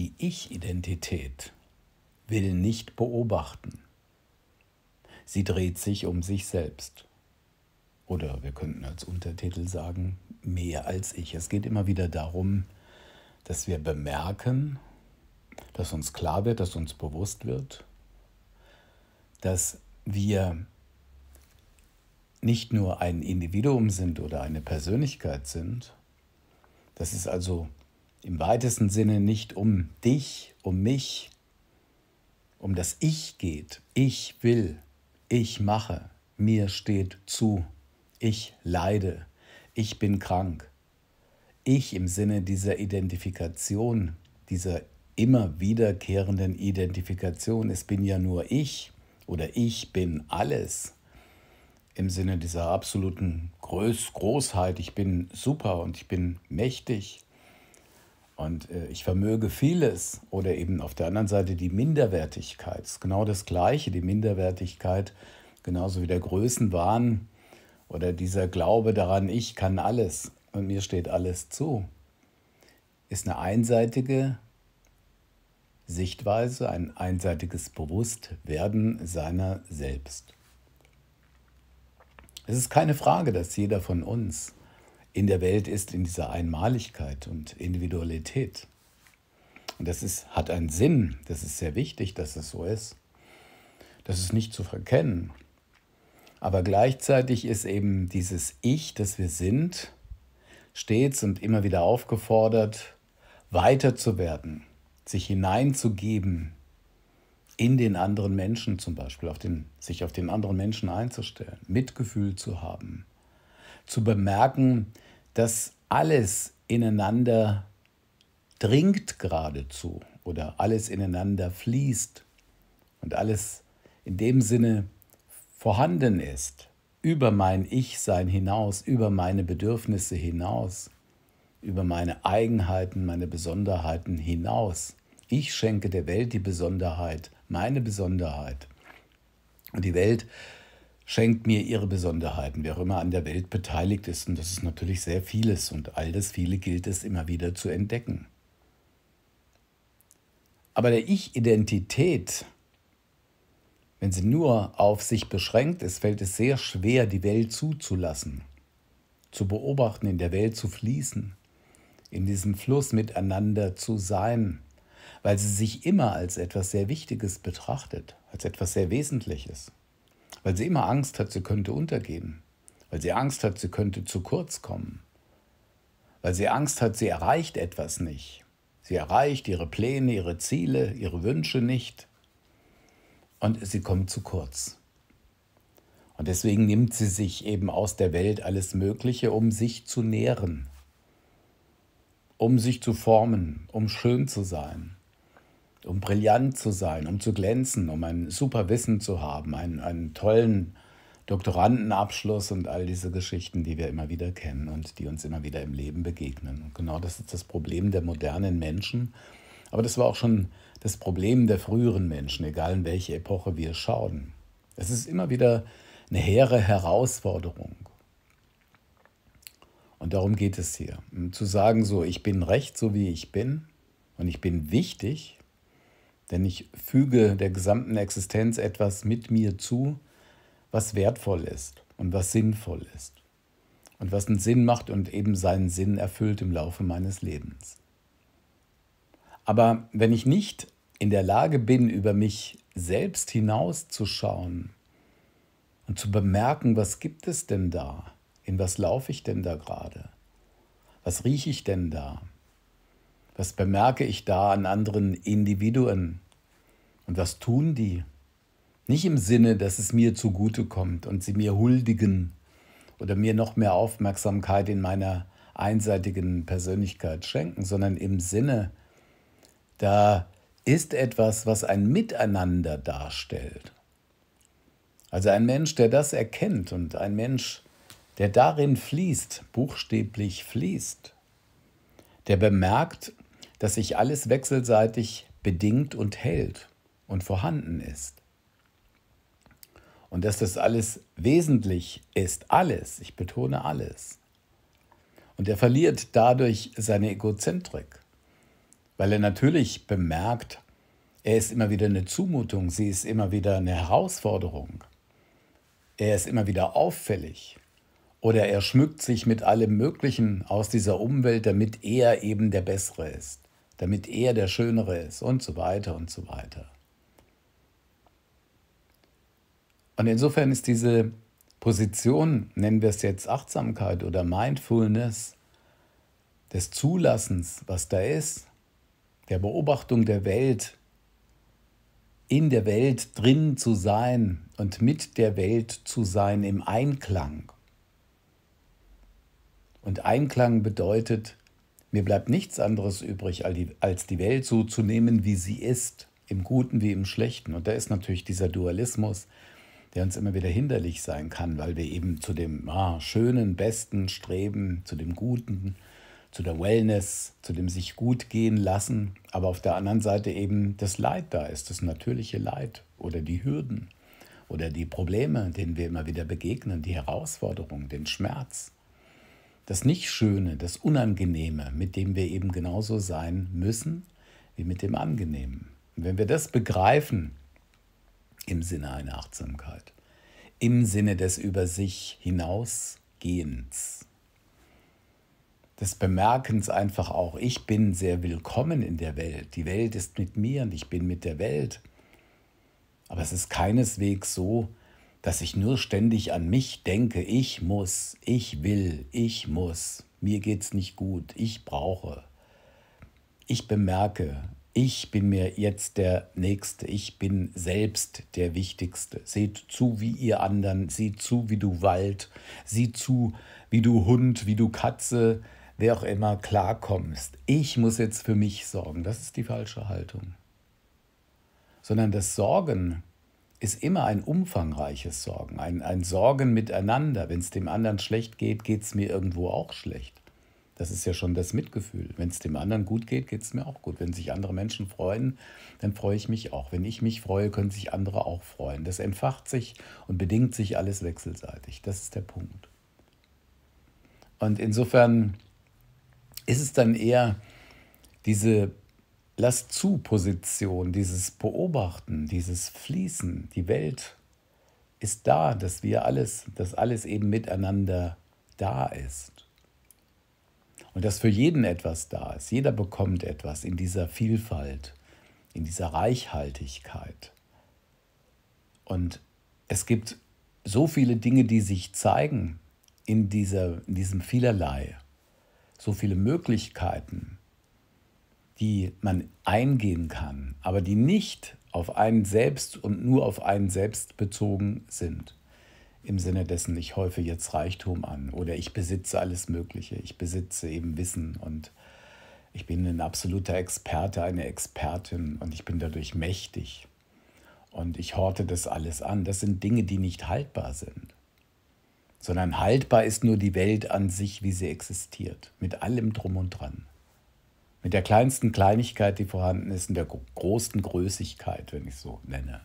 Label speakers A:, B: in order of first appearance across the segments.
A: Die Ich-Identität will nicht beobachten. Sie dreht sich um sich selbst. Oder wir könnten als Untertitel sagen, mehr als ich. Es geht immer wieder darum, dass wir bemerken, dass uns klar wird, dass uns bewusst wird, dass wir nicht nur ein Individuum sind oder eine Persönlichkeit sind, dass es also im weitesten Sinne nicht um dich, um mich, um das Ich geht. Ich will, ich mache, mir steht zu, ich leide, ich bin krank. Ich im Sinne dieser Identifikation, dieser immer wiederkehrenden Identifikation, es bin ja nur ich oder ich bin alles, im Sinne dieser absoluten Groß Großheit, ich bin super und ich bin mächtig und äh, ich vermöge vieles oder eben auf der anderen Seite die Minderwertigkeit. Ist genau das Gleiche, die Minderwertigkeit, genauso wie der Größenwahn oder dieser Glaube daran, ich kann alles und mir steht alles zu, ist eine einseitige Sichtweise, ein einseitiges Bewusstwerden seiner selbst. Es ist keine Frage, dass jeder von uns in der Welt ist, in dieser Einmaligkeit und Individualität. Und das ist, hat einen Sinn, das ist sehr wichtig, dass es so ist. Das ist nicht zu verkennen. Aber gleichzeitig ist eben dieses Ich, das wir sind, stets und immer wieder aufgefordert, weiter zu werden, sich hineinzugeben in den anderen Menschen zum Beispiel, auf den, sich auf den anderen Menschen einzustellen, Mitgefühl zu haben, zu bemerken, dass alles ineinander dringt geradezu oder alles ineinander fließt und alles in dem Sinne vorhanden ist, über mein Ich-Sein hinaus, über meine Bedürfnisse hinaus, über meine Eigenheiten, meine Besonderheiten hinaus. Ich schenke der Welt die Besonderheit, meine Besonderheit. Und die Welt schenkt mir ihre Besonderheiten, wer auch immer an der Welt beteiligt ist. Und das ist natürlich sehr vieles und all das viele gilt es immer wieder zu entdecken. Aber der Ich-Identität, wenn sie nur auf sich beschränkt ist, fällt es sehr schwer, die Welt zuzulassen, zu beobachten, in der Welt zu fließen, in diesem Fluss miteinander zu sein, weil sie sich immer als etwas sehr Wichtiges betrachtet, als etwas sehr Wesentliches weil sie immer Angst hat, sie könnte untergehen, weil sie Angst hat, sie könnte zu kurz kommen, weil sie Angst hat, sie erreicht etwas nicht. Sie erreicht ihre Pläne, ihre Ziele, ihre Wünsche nicht und sie kommt zu kurz. Und deswegen nimmt sie sich eben aus der Welt alles Mögliche, um sich zu nähren, um sich zu formen, um schön zu sein, um brillant zu sein, um zu glänzen, um ein super Wissen zu haben, einen, einen tollen Doktorandenabschluss und all diese Geschichten, die wir immer wieder kennen und die uns immer wieder im Leben begegnen. Und genau das ist das Problem der modernen Menschen. Aber das war auch schon das Problem der früheren Menschen, egal in welche Epoche wir schauen. Es ist immer wieder eine hehre Herausforderung. Und darum geht es hier. zu sagen, so, ich bin recht, so wie ich bin, und ich bin wichtig, denn ich füge der gesamten Existenz etwas mit mir zu, was wertvoll ist und was sinnvoll ist und was einen Sinn macht und eben seinen Sinn erfüllt im Laufe meines Lebens. Aber wenn ich nicht in der Lage bin, über mich selbst hinauszuschauen und zu bemerken, was gibt es denn da, in was laufe ich denn da gerade, was rieche ich denn da, was bemerke ich da an anderen Individuen? Und was tun die? Nicht im Sinne, dass es mir zugutekommt und sie mir huldigen oder mir noch mehr Aufmerksamkeit in meiner einseitigen Persönlichkeit schenken, sondern im Sinne, da ist etwas, was ein Miteinander darstellt. Also ein Mensch, der das erkennt und ein Mensch, der darin fließt, buchstäblich fließt, der bemerkt, dass sich alles wechselseitig bedingt und hält und vorhanden ist. Und dass das alles wesentlich ist, alles, ich betone alles. Und er verliert dadurch seine Egozentrik, weil er natürlich bemerkt, er ist immer wieder eine Zumutung, sie ist immer wieder eine Herausforderung. Er ist immer wieder auffällig. Oder er schmückt sich mit allem Möglichen aus dieser Umwelt, damit er eben der Bessere ist damit er der Schönere ist und so weiter und so weiter. Und insofern ist diese Position, nennen wir es jetzt Achtsamkeit oder Mindfulness, des Zulassens, was da ist, der Beobachtung der Welt, in der Welt drin zu sein und mit der Welt zu sein im Einklang. Und Einklang bedeutet, mir bleibt nichts anderes übrig, als die Welt so zu nehmen, wie sie ist, im Guten wie im Schlechten. Und da ist natürlich dieser Dualismus, der uns immer wieder hinderlich sein kann, weil wir eben zu dem ah, schönen, besten streben, zu dem Guten, zu der Wellness, zu dem sich gut gehen lassen, aber auf der anderen Seite eben das Leid da ist, das natürliche Leid oder die Hürden oder die Probleme, denen wir immer wieder begegnen, die Herausforderungen, den Schmerz das Nicht-Schöne, das Unangenehme, mit dem wir eben genauso sein müssen wie mit dem Angenehmen. Und wenn wir das begreifen im Sinne einer Achtsamkeit, im Sinne des über sich hinausgehens, des Bemerkens einfach auch, ich bin sehr willkommen in der Welt, die Welt ist mit mir und ich bin mit der Welt. Aber es ist keineswegs so, dass ich nur ständig an mich denke, ich muss, ich will, ich muss, mir geht's nicht gut, ich brauche. Ich bemerke, ich bin mir jetzt der Nächste, ich bin selbst der Wichtigste. Seht zu, wie ihr anderen, seht zu, wie du Wald, sieh zu, wie du Hund, wie du Katze, wer auch immer klarkommst. Ich muss jetzt für mich sorgen. Das ist die falsche Haltung. Sondern das Sorgen ist immer ein umfangreiches Sorgen, ein, ein Sorgen miteinander. Wenn es dem anderen schlecht geht, geht es mir irgendwo auch schlecht. Das ist ja schon das Mitgefühl. Wenn es dem anderen gut geht, geht es mir auch gut. Wenn sich andere Menschen freuen, dann freue ich mich auch. Wenn ich mich freue, können sich andere auch freuen. Das entfacht sich und bedingt sich alles wechselseitig. Das ist der Punkt. Und insofern ist es dann eher diese Lass zu Position, dieses Beobachten, dieses Fließen, die Welt ist da, dass wir alles, dass alles eben miteinander da ist. Und dass für jeden etwas da ist. Jeder bekommt etwas in dieser Vielfalt, in dieser Reichhaltigkeit. Und es gibt so viele Dinge, die sich zeigen in, dieser, in diesem Vielerlei. So viele Möglichkeiten, die man eingehen kann, aber die nicht auf einen selbst und nur auf einen selbst bezogen sind. Im Sinne dessen, ich häufe jetzt Reichtum an oder ich besitze alles Mögliche, ich besitze eben Wissen und ich bin ein absoluter Experte, eine Expertin und ich bin dadurch mächtig und ich horte das alles an. Das sind Dinge, die nicht haltbar sind, sondern haltbar ist nur die Welt an sich, wie sie existiert, mit allem drum und dran. Mit der kleinsten Kleinigkeit, die vorhanden ist, in der großen Größigkeit, wenn ich es so nenne.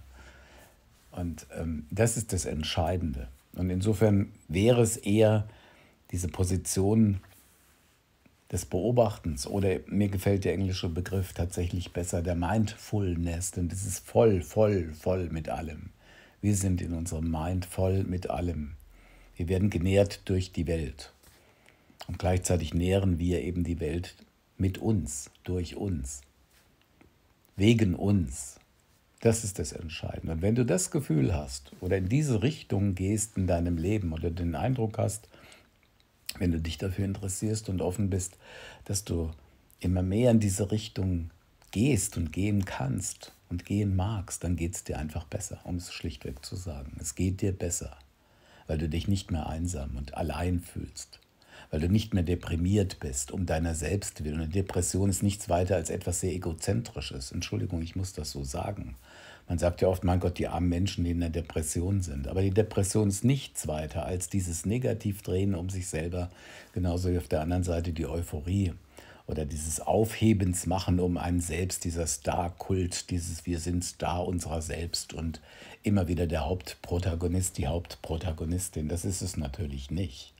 A: Und ähm, das ist das Entscheidende. Und insofern wäre es eher diese Position des Beobachtens oder mir gefällt der englische Begriff tatsächlich besser, der Mindfulness, denn das ist voll, voll, voll mit allem. Wir sind in unserem Mind voll mit allem. Wir werden genährt durch die Welt. Und gleichzeitig nähren wir eben die Welt mit uns, durch uns, wegen uns. Das ist das Entscheidende. Und wenn du das Gefühl hast oder in diese Richtung gehst in deinem Leben oder den Eindruck hast, wenn du dich dafür interessierst und offen bist, dass du immer mehr in diese Richtung gehst und gehen kannst und gehen magst, dann geht es dir einfach besser, um es schlichtweg zu sagen. Es geht dir besser, weil du dich nicht mehr einsam und allein fühlst weil du nicht mehr deprimiert bist, um deiner selbst willen. Eine Depression ist nichts weiter als etwas sehr Egozentrisches. Entschuldigung, ich muss das so sagen. Man sagt ja oft, mein Gott, die armen Menschen, die in der Depression sind. Aber die Depression ist nichts weiter als dieses Negativdrehen um sich selber, genauso wie auf der anderen Seite die Euphorie oder dieses Aufhebens machen um einen selbst, dieser Star-Kult, dieses Wir sind Star unserer selbst und immer wieder der Hauptprotagonist, die Hauptprotagonistin. Das ist es natürlich nicht.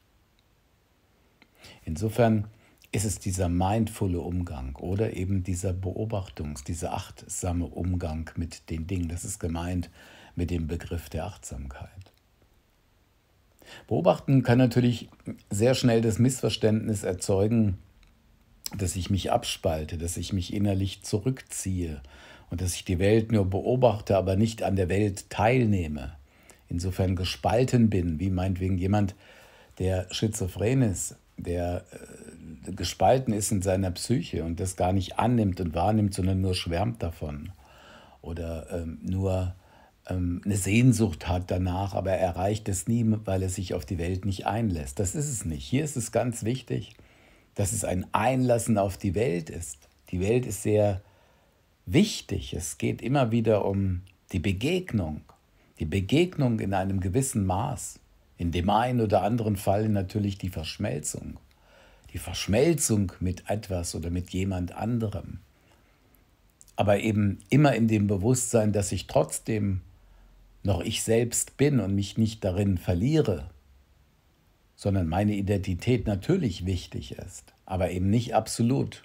A: Insofern ist es dieser mindvolle Umgang oder eben dieser Beobachtungs-, dieser achtsame Umgang mit den Dingen. Das ist gemeint mit dem Begriff der Achtsamkeit. Beobachten kann natürlich sehr schnell das Missverständnis erzeugen, dass ich mich abspalte, dass ich mich innerlich zurückziehe und dass ich die Welt nur beobachte, aber nicht an der Welt teilnehme. Insofern gespalten bin, wie meinetwegen jemand, der schizophren ist, der äh, gespalten ist in seiner Psyche und das gar nicht annimmt und wahrnimmt, sondern nur schwärmt davon oder ähm, nur ähm, eine Sehnsucht hat danach, aber er erreicht es nie, weil er sich auf die Welt nicht einlässt. Das ist es nicht. Hier ist es ganz wichtig, dass es ein Einlassen auf die Welt ist. Die Welt ist sehr wichtig. Es geht immer wieder um die Begegnung. Die Begegnung in einem gewissen Maß. In dem einen oder anderen Fall natürlich die Verschmelzung. Die Verschmelzung mit etwas oder mit jemand anderem. Aber eben immer in dem Bewusstsein, dass ich trotzdem noch ich selbst bin und mich nicht darin verliere, sondern meine Identität natürlich wichtig ist, aber eben nicht absolut.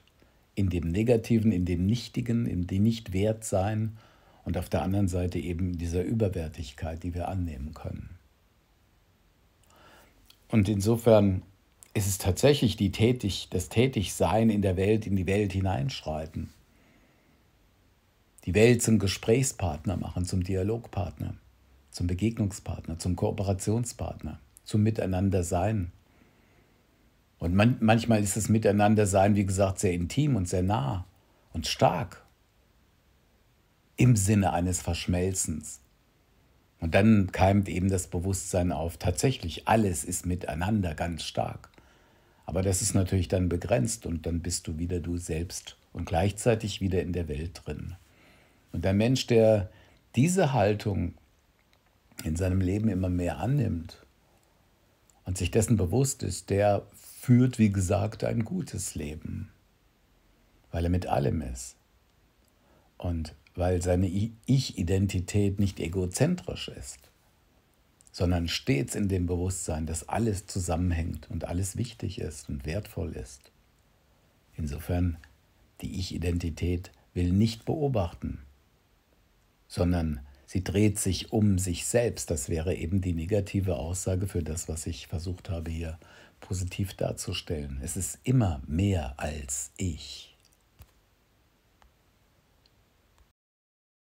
A: In dem Negativen, in dem Nichtigen, in dem Nichtwertsein und auf der anderen Seite eben dieser Überwertigkeit, die wir annehmen können. Und insofern ist es tatsächlich die Tätig, das Tätigsein in der Welt, in die Welt hineinschreiten. Die Welt zum Gesprächspartner machen, zum Dialogpartner, zum Begegnungspartner, zum Kooperationspartner, zum Miteinandersein. Und man, manchmal ist das Miteinandersein, wie gesagt, sehr intim und sehr nah und stark im Sinne eines Verschmelzens und dann keimt eben das Bewusstsein auf, tatsächlich alles ist miteinander ganz stark. Aber das ist natürlich dann begrenzt und dann bist du wieder du selbst und gleichzeitig wieder in der Welt drin. Und der Mensch, der diese Haltung in seinem Leben immer mehr annimmt und sich dessen bewusst ist, der führt, wie gesagt, ein gutes Leben, weil er mit allem ist. Und weil seine Ich-Identität nicht egozentrisch ist, sondern stets in dem Bewusstsein, dass alles zusammenhängt und alles wichtig ist und wertvoll ist. Insofern, die Ich-Identität will nicht beobachten, sondern sie dreht sich um sich selbst. Das wäre eben die negative Aussage für das, was ich versucht habe hier positiv darzustellen. Es ist immer mehr als ich.